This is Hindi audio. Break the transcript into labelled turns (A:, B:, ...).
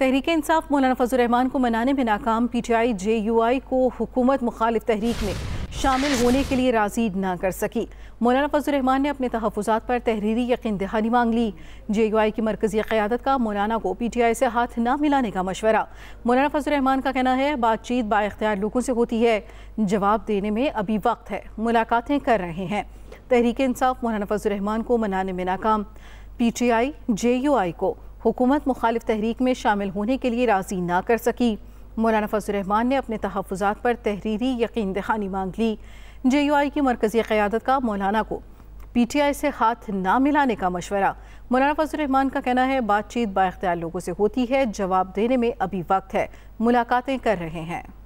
A: तहरीक इंसाफ मौलाना फजल रहमान को मनाने में नाकाम P T I J U I को हुकूमत मुखालिफ तहरीक में शामिल होने के लिए राजी ना कर सकी मौलाना फजल रहमान ने अपने तहफात पर तहरीरी यकीन दहानी मांग ली जे यू आई की मरकजी क़्यादत का मौलाना को पी टी आई से हाथ ना मिलाने का मशवरा मौलाना फजल रहमान का कहना है बातचीत बाख्तियार लोगों से होती है जवाब देने में अभी वक्त है मुलाकातें कर रहे हैं तहरीक इंसाफ मौलाना फजल रहमान को मनाने में नाकाम P T I J U I को हुकूमत मुखालिफ तहरीक में शामिल होने के लिए राज़ी ना कर सकी मौलाना फजलरहमान ने अपने तहफ़ात पर तहरीरी यकीन दहानी मांग ली जे यू आई की मरकज़ी क़्यादत का मौलाना को पी टी आई से हाथ ना मिलाने का मशवरा मौलाना फजलरहमान का कहना है बातचीत बाख्तियार लोगों से होती है जवाब देने में अभी वक्त है मुलाकातें कर रहे हैं